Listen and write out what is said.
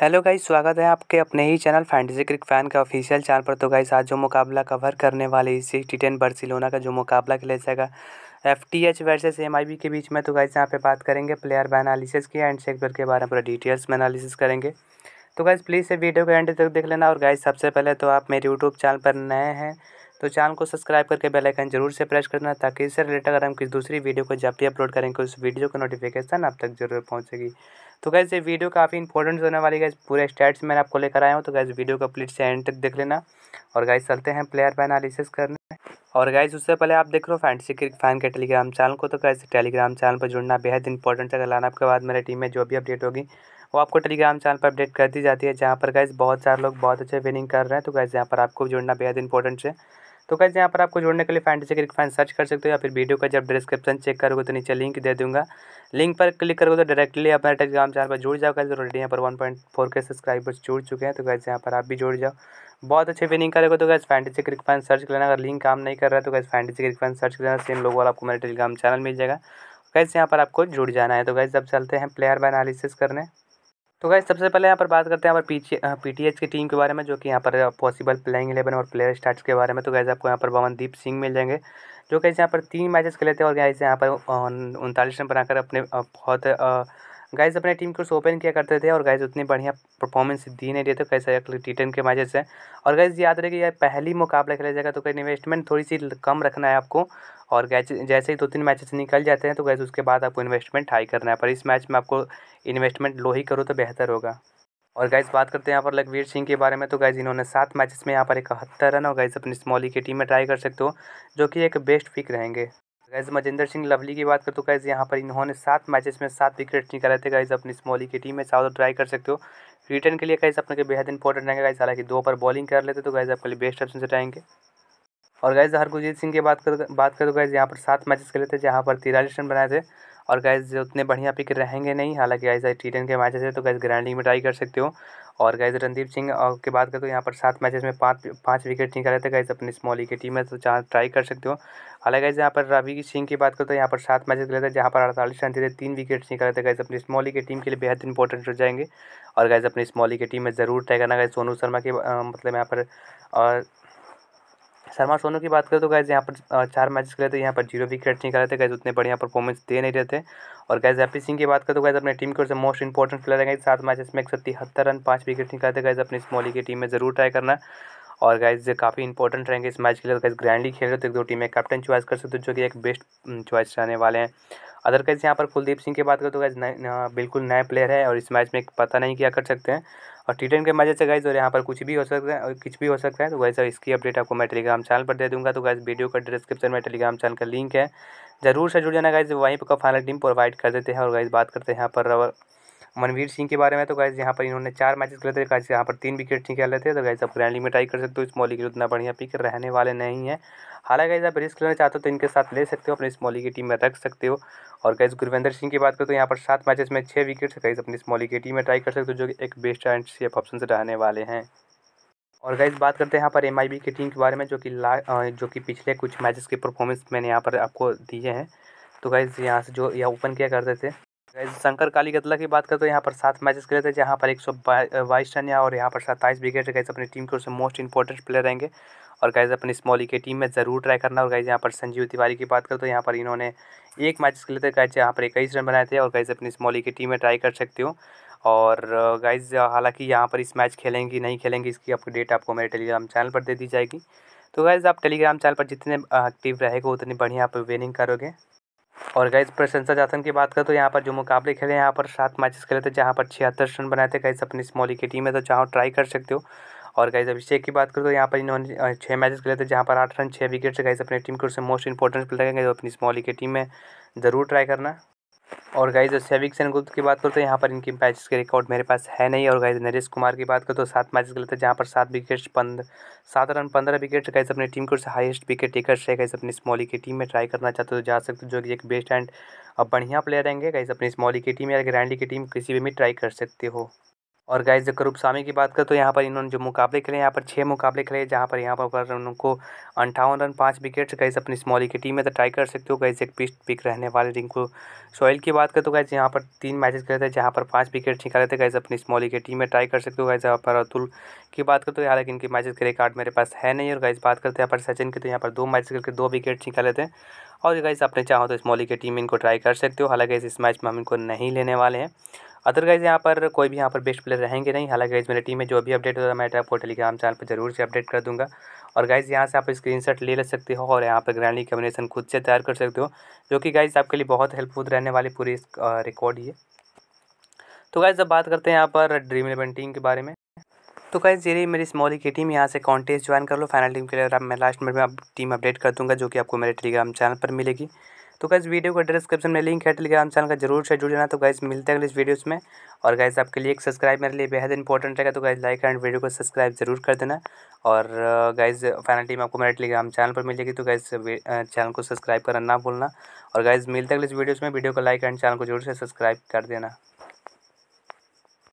hello guys स्वागत है आपके अपने ही चैनल फैंटेसी क्रिक फैन का ऑफिशियल चैनल पर तो गाइस आज जो मुकाबला कवर करने वाले इसी टी टेन बर्सिलोना का जो मुकाबला खेला जाएगा F T H versus M I B के बीच में तो गाइस यहाँ पे बात करेंगे प्लेयर बाय एनालिसिस की एंड सेक्टर के बारे में पूरा डिटेल्स में एनालिसिस करेंगे तो गाइस प्लीज़ से वीडियो को एंड तक देख लेना और गाइज सबसे पहले तो आप मेरे यूट्यूब चैनल पर नए हैं तो चैनल को सब्सक्राइब करके बेल आइकन जरूर से प्रेस करना ताकि इससे रिलेटेड अगर हम किसी दूसरी वीडियो को जब भी अपलोड करेंगे उस वीडियो का नोटिफिकेशन आप तक जरूर पहुँचेगी तो गैस ये वीडियो काफ़ी इंपॉर्टेंट होने वाली गैस पूरे स्टैट्स मैंने आपको लेकर आया हूँ तो गैस वीडियो को प्लीज से एंड तक देख लेना और गैस चलते हैं प्लेयर पर एनालिसिस करने और गाइज उससे पहले आप देख रहे हो फैंसी क्रिक फैन के टेलीग्राम चैनल को तो कैसे टेलीग्राम चैनल पर जुड़ना बेहद इंपॉर्टेंट है अगर लाना आपके बाद मेरे टीम में जो भी अपडेट होगी वो आपको टेलीग्राम चैनल पर अपडेट कर दी जाती है जहाँ पर गाइज बहुत सारे लोग बहुत अच्छे विनिंग कर रहे हैं तो गाइज यहाँ पर आपको जुड़ना बेहद इंपॉर्टेंट है तो कैसे यहाँ पर आपको जोड़ने के लिए फाइंड से फैन सर्च कर सकते हो या फिर वीडियो का जब डिस्क्रिप्शन चेक करोगे तो नीचे लिंक दे दूँगा लिंक पर क्लिक करोगे तो डायरेक्टली अपना टेलीग्राम चैनल पर जुड़ जाओ कैसे ऑलरेडी यहाँ पर वन पॉइंट फोर के सब्सक्राइबर्स जुड़ चुके हैं तो कैसे यहाँ पर आप भी जुड़ जाओ बहुत अच्छे विनिंग करेगा तो कैसे फैंटेसी क्रिक फैन सर्च कर लेना अगर लिंक काम नहीं कर रहा है तो कैसे फैंटेसी क्रिक फैन सर्च कर लेना सेम लोग वाला आपको मेरे टेलीग्राम चैनल मिल जाएगा कैसे यहाँ पर आपको जुड़ जाना है तो कैसे अब चलते हैं प्लेयर बाय एनालिसिस करने तो गाइज सबसे पहले यहाँ पर बात करते हैं यहाँ पर पी टी की टीम के बारे में जो कि यहाँ पर पॉसिबल प्लेइंग इलेवन और प्लेयर स्टार्ट के बारे में तो गाइज आपको यहाँ पर पवनदीप सिंह मिल जाएंगे जो कैसे यहाँ पर तीन मैचेस खेले थे और गाइज यहाँ पर उनतालीस रन बनाकर अपने बहुत गाइज अपने टीम को ओपन किया करते थे और गाइज उतनी बढ़िया परफॉर्मेंस दी नहीं देते कैसे टी टेन के मैचेस से और गाइज याद रहे कि यह पहली मुकाबला खेला जाएगा तो कहीं इन्वेस्टमेंट थोड़ी सी कम रखना है आपको और गैच जैसे ही दो तीन मैचेस निकल जाते हैं तो गैस उसके बाद आपको इन्वेस्टमेंट हाई करना है पर इस मैच में आपको इन्वेस्टमेंट लो ही करो तो बेहतर होगा और गैस बात करते हैं यहाँ पर लखवीर सिंह के बारे में तो गैस इन्होंने सात मैचेस में यहाँ पर इकहत्तर रन और गैस अपनी स्मॉली की टीम में ट्राई कर सकते हो जो कि एक बेस्ट पिक रहेंगे गैज़ मजिंदर सिंह लवली की बात करूँ तो गैज़ यहाँ पर इन्होंने सात मैचेस में सात विकेट निकाले थे गैज़ अपनी स्मॉली की टीम में चाहो तो ट्राई कर सकते हो रिटर्न के लिए गैस अपने बेहद इंपॉर्टेंट रहेंगे गैस हालांकि दो पर बॉलिंग कर लेते तो गैज़ आपके लिए बेस्ट ऑप्शन से रहेंगे और गैज़ हरगुजीत सिंह की बात कर बात करें गैज़ यहाँ पर सात मैचेस खेले थे जहाँ पर तिरालीस रन बनाए थे और गैस उतने बढ़िया पिक रहेंगे नहीं हालांकि गाइज आई टी के मैचेस है तो गैस ग्रैंडिंग में ट्राई कर सकते हो और गैस रणदीप सिंह की बात करें तो यहाँ पर सात मैचेस में पाँच पाँच विकेट निकाले थे गैस अपनी स्मॉली की टीम है तो जहाँ ट्राई कर सकते हो हालांकि गैस यहाँ पर रवि सिंह की बात करें तो यहाँ पर सात मैचेस खेले थे जहाँ पर अड़तालीस रन थे तीन विकेट निकाले थे गैस अपनी स्मॉली की टीम के लिए बेहद इंपॉर्टेंट हो जाएंगे और गैस अपनी स्मॉली की टीम में ज़रूर ट्राई करना गैस सोनू शर्मा के मतलब यहाँ पर और शर्मा सोनू की बात करें तो गैज़ यहाँ पर चार मैच खेले थे यहाँ पर जीरो विकेट निकाले थे गैज़ उतने बढ़िया परफॉर्मेंस दे नहीं रहे थे और गैज़ एपी सिंह की बात करें तो गैज़ अपने टीम की ओर से मोस्ट इंपॉर्टेंट प्लेयर है सात मैच में एक रन पाँच विकेट निकाले थे गैज़ अपनी स्मॉली की टीम में ज़रूर ट्राई करना और गाइज काफ़ी इंपॉर्टेंट रहेंगे इस मैच के लिए गाइज तो ग्रैंडली खेल रहे तो एक दो टीमें कैप्टन चॉइस कर सकते हो जो कि एक बेस्ट चॉइस रहने वाले हैं कैसे यहाँ पर कुलदीप सिंह की बात करें तो गैज बिल्कुल नए प्लेयर है और इस मैच में पता नहीं क्या कर सकते हैं और टी टेन के मैचेस से गाइज और यहाँ पर कुछ भी हो सकता है कुछ भी हो सकता है तो वैसे इसकी अपडेट आपको मैं टेलीग्राम चैनल पर दे दूंगा तो गाइज वीडियो का डिस्क्रिप्शन में टेलीग्राम चैनल का लिंक है जरूर से जुड़ जाना गाइज वहीं पर फाइनल टीम प्रोवाइड कर देते हैं और गाइज बात करते हैं यहाँ पर मनवीर सिंह के बारे में तो गैस यहाँ पर इन्होंने चार मैचेस खेले थे गैस यहाँ पर तीन विकेट ही खेले थे तो गैस आप ग्रैंड में ट्राई कर सकते हो स्मॉली के उतना बढ़िया पिक रहने वाले नहीं है हालांकि गैस आप रिस्क लेना चाहते हो तो इनके साथ ले सकते हो अपने स्मॉली की टीम में रख सकते हो और गैस गुरविंदर सिंह की बात करें तो यहाँ पर सात मैचेस में छः विकेट गैस अपनी स्मॉली की टीम में ट्राई कर सकते हो जो कि एक बेस्ट एंड सेफ ऑप्शन से रहने वाले हैं और गाइज बात करते हैं यहाँ पर एम की टीम के बारे में जो कि ला जो कि पिछले कुछ मैचेस के परफॉर्मेंस मैंने यहाँ पर आपको दिए हैं तो गाइज यहाँ से जो यह ओपन किया करते थे शंकर काली गतला की बात करते तो यहाँ पर सात मैचेस खेले थे जहाँ पर एक सौ बाईस रन या और यहाँ पर सत्ताईस विकेट गए अपनी टीम की ओर से मोस्ट इंपॉर्टेंट प्लेयर रहेंगे और गैस अपनी स्मॉली की टीम में ज़रूर ट्राई करना और गाइज यहाँ पर संजीव तिवारी की बात करते तो यहाँ पर इन्होंने एक मैच खेले थे गैस यहाँ पर इक्कीस रन बनाए थे और गैस अपनी स्मॉली की टीम में ट्राई कर सकते हो और गाइज हालांकि यहाँ पर इस मैच खेलेंगी नहीं खेलेंगी इसकी अपडेट डेट आपको मेरे टेलीग्राम चैनल पर दे दी जाएगी तो गाइज आप टेलीग्राम चैनल पर जितने एक्टिव रहेगा उतनी बढ़िया आप विनिंग करोगे और गैस प्रशंसा जासन की बात करें तो यहाँ पर जो मुकाबले खेले यहाँ पर सात मैचेस खेले थे जहाँ पर छिहत्तर रन बनाए थे गैस अपनी स्मॉली की टीम है तो चाहो ट्राई कर सकते हो और गैस अभिषेक की बात करें तो यहाँ पर इन्होंने छः मैचेस खेले थे जहाँ पर आठ रन छः विकेट से गैस अपनी टीम को उससे मोस्ट इंपॉर्टेंट प्लेयर है जो अपनी स्मॉली की टीम में ज़रूर ट्राई करना और गाइज और सैविक सेन गुप्त की बात करते तो यहाँ पर इनकी मैचेस के रिकॉर्ड मेरे पास है नहीं और गाइज नरेश कुमार की बात करो तो सात मैचेस गलत है जहाँ पर सात विकेट पंद्रह सात रन पंद्रह विकेट गाइज अपनी टीम को हाइस्ट विकेट टेकर है गाइज अपनी स्मॉली की टीम में ट्राई करना चाहते हो तो जा सकते हो जो कि एक बेस्ट एंड अब बढ़िया प्लेयर रहेंगे गाइज अपनी स्मॉली की टीम या ग्रैंडी की टीम किसी भी में ट्राई कर सकते हो और गाइज जब करूप सामी की बात करें तो यहाँ पर इन्होंने जो मुकाबले खेले यहाँ पर छः मुकाबले खेले जहाँ पर यहाँ पर उनको अंठावन रन पाँच विकेट गाइज अपनी स्मॉली की टीम में तो ट्राई कर सकते हो गाइज एक पिस्ट पिक रहने वाले रिंकू सोयल की बात करें तो गाइज यहाँ पर तीन मैचेस खेले थे जहाँ पर पाँच विकेट निकाले थे गाइज अपनी स्मॉली की टीम में ट्राई कर सकते हो गाइज यहाँ पर अतुल की बात करते हो हालांकि इनके मैचेज के रिकॉर्ड मेरे पास है नहीं और गाइज बात करते यहाँ पर सचिन की तो यहाँ पर दो मैच करके दो विकेट निकाले थे और गाइज अपने चाहो तो स्मॉली की टीम इनको ट्राई कर सकते हो हालांकि इस मैच में हम इनको नहीं लेने वाले हैं अदरवाइज़ यहाँ पर कोई भी यहाँ पर बेस्ट प्लेयर रहेंगे नहीं हालांकि गाइज मेरी टीम में जो भी अपडेट होता है मैं आपको टेलीग्राम चैनल पर जरूर से अपडेट कर दूँगा और गाइज यहाँ से आप स्क्रीन ले ले सकते हो और यहाँ पर ग्रैंडली कम्बिनेशन खुद से तैयार कर सकते हो जो कि गाइज आपके लिए बहुत हेल्पफुल रहने वाली पूरी रिकॉर्ड ये तो गाइज अब बात करते हैं यहाँ पर ड्रीम इलेवन टीम के बारे में तो गाइज ये मेरी स्मॉल की टीम यहाँ से कॉन्टेस्ट ज्वाइन कर लो फाइनल टीम के लिए मैं लास्ट मिनट में आप टीम अपडेट कर दूँगा जो कि आपको मेरे टेलीग्राम चैनल पर मिलेगी तो गैस वीडियो का डिस्क्रिप्शन में लिंक है टेलीग्राम चैनल का जरूर से जुड़ जाना तो गैस मिलते हैं अगले वीडियोस में और गैस आपके लिए एक सब्सक्राइब मेरे लिए बेहद इंपॉर्टेंट रहेगा तो गैस लाइक एंड वीडियो को सब्सक्राइब जरूर कर देना और गैस फाइनल टीम आपको मेरे टेलीग्राम चैनल पर मिलेगी तो गैस चैनल uh, uh, को सब्सक्राइब करना ना भूलना और गैस मिलते हैं अगले वीडियोज़ में वीडियो को लाइक एंड चैनल को जरूर से सब्सक्राइब कर देना